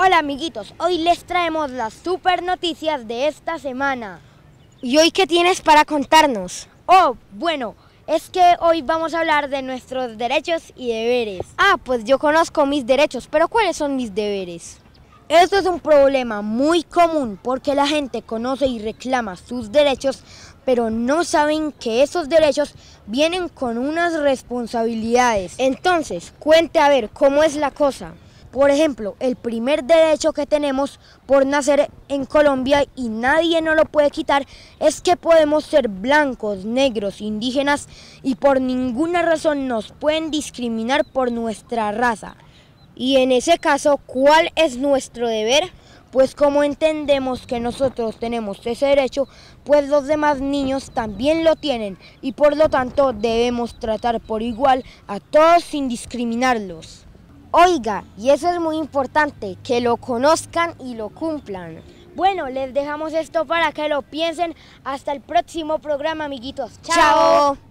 Hola amiguitos, hoy les traemos las super noticias de esta semana. ¿Y hoy qué tienes para contarnos? Oh, bueno, es que hoy vamos a hablar de nuestros derechos y deberes. Ah, pues yo conozco mis derechos, pero ¿cuáles son mis deberes? Esto es un problema muy común porque la gente conoce y reclama sus derechos, pero no saben que esos derechos vienen con unas responsabilidades. Entonces, cuente a ver cómo es la cosa. Por ejemplo, el primer derecho que tenemos por nacer en Colombia y nadie nos lo puede quitar es que podemos ser blancos, negros, indígenas y por ninguna razón nos pueden discriminar por nuestra raza. Y en ese caso, ¿cuál es nuestro deber? Pues como entendemos que nosotros tenemos ese derecho, pues los demás niños también lo tienen y por lo tanto debemos tratar por igual a todos sin discriminarlos. Oiga, y eso es muy importante, que lo conozcan y lo cumplan. Bueno, les dejamos esto para que lo piensen. Hasta el próximo programa, amiguitos. Chao.